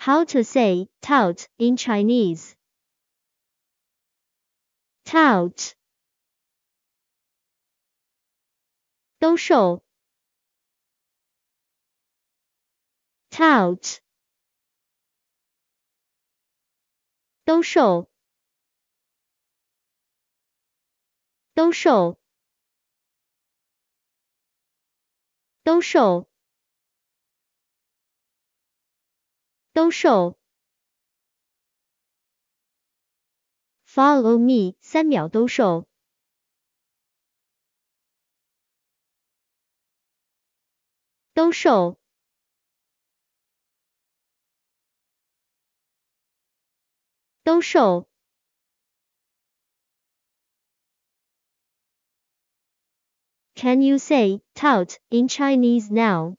How to say tout in Chinese. Tout. Tout. 兜售。Tout. 兜售。兜售。兜售。兜售。Follow me，三秒兜售。兜售。兜售。Can you say tout in Chinese now?